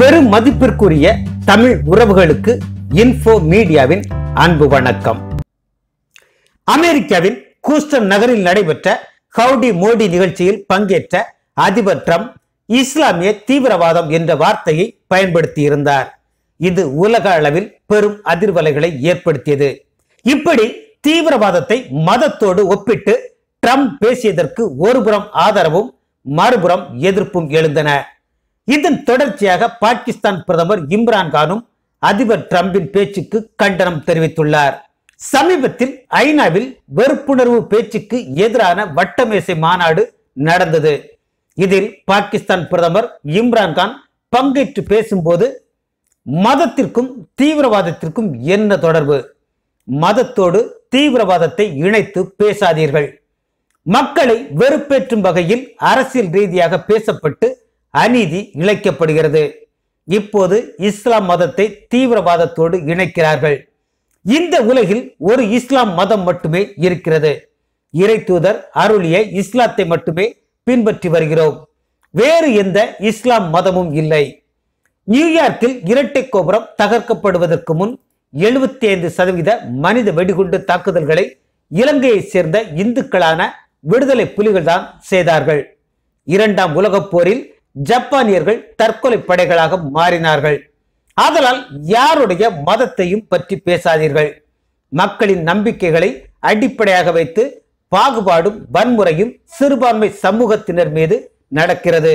பெரும் மதிப்பிற்குரிய தமிழ் உறவுகளுக்கு இன்ஃபோ மீடியாவின் அன்பு வணக்கம் அமெரிக்காவின் கூஸ்டன் நகரில் நடைபெற்ற ஹவுடி மோடி நிகழ்ச்சியில் பங்கேற்ற அதிபர் ட்ரம்ப் இஸ்லாமிய தீவிரவாதம் என்ற வார்த்தையை பயன்படுத்தியிருந்தார் இது உலக அளவில் பெரும் அதிர்வலைகளை ஏற்படுத்தியது இப்படி தீவிரவாதத்தை மதத்தோடு ஒப்பிட்டு ட்ரம்ப் பேசியதற்கு ஒருபுறம் ஆதரவும் மறுபுறம் எதிர்ப்பும் எழுந்தன இதன் தொடர்ச்சியாக பாகிஸ்தான் பிரதமர் இம்ரான்கானும் அதிபர் டிரம்பின் பேச்சுக்கு கண்டனம் தெரிவித்துள்ளார் சமீபத்தில் ஐநாவில் வெறுப்புணர்வு பேச்சுக்கு எதிரான வட்டமேசை மாநாடு நடந்தது இதில் பாகிஸ்தான் பிரதமர் இம்ரான்கான் பங்கேற்று பேசும்போது மதத்திற்கும் தீவிரவாதத்திற்கும் என்ன தொடர்பு மதத்தோடு தீவிரவாதத்தை இணைத்து பேசாதீர்கள் மக்களை வெறுப்பேற்றும் வகையில் அரசியல் ரீதியாக பேசப்பட்டு அநீதி இழைக்கப்படுகிறது இப்போது இஸ்லாம் மதத்தை தீவிரவாதத்தோடு இணைக்கிறார்கள் இந்த உலகில் ஒரு இஸ்லாம் மதம் மட்டுமே இருக்கிறது இறை தூதர் அருளிய இஸ்லாத்தை மட்டுமே பின்பற்றி வருகிறோம் வேறு எந்த இஸ்லாம் மதமும் இல்லை நியூயார்க்கில் இரட்டை கோபுரம் தகர்க்கப்படுவதற்கு முன் எழுபத்தி ஐந்து சதவீத மனித வெடிகுண்டு தாக்குதல்களை இலங்கையைச் சேர்ந்த இந்துக்களான விடுதலை புலிகள் தான் செய்தார்கள் இரண்டாம் உலகப் போரில் ஜப்பானியர்கள் தற்கொலை படைகளாக மாறினார்கள் ஆதலால் யாருடைய மதத்தையும் பற்றி பேசாதீர்கள் மக்களின் நம்பிக்கைகளை அடிப்படையாக வைத்து பாகுபாடும் வன்முறையும் சிறுபான்மை சமூகத்தினர் மீது நடக்கிறது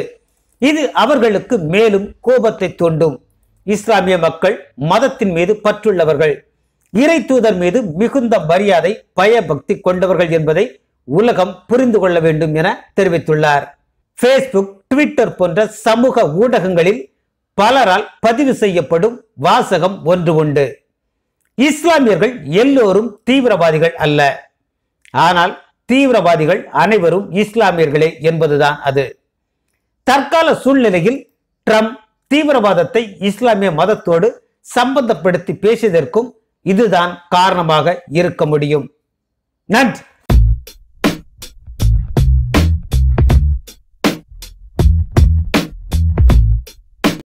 இது அவர்களுக்கு மேலும் கோபத்தை தூண்டும் இஸ்லாமிய மக்கள் மதத்தின் மீது பற்றுள்ளவர்கள் இறை தூதர் மீது மிகுந்த மரியாதை பயபக்தி கொண்டவர்கள் என்பதை உலகம் புரிந்து கொள்ள வேண்டும் என தெரிவித்துள்ளார் ஃபேஸ்புக் ட்விட்டர் போன்ற சமூக ஊடகங்களில் பலரால் பதிவு செய்யப்படும் வாசகம் ஒன்று உண்டு இஸ்லாமியர்கள் எல்லோரும் தீவிரவாதிகள் அல்ல ஆனால் தீவிரவாதிகள் அனைவரும் இஸ்லாமியர்களே என்பதுதான் அது தற்கால சூழ்நிலையில் ட்ரம்ப் தீவிரவாதத்தை இஸ்லாமிய மதத்தோடு சம்பந்தப்படுத்தி பேசியதற்கும் இதுதான் காரணமாக இருக்க முடியும் நன்றி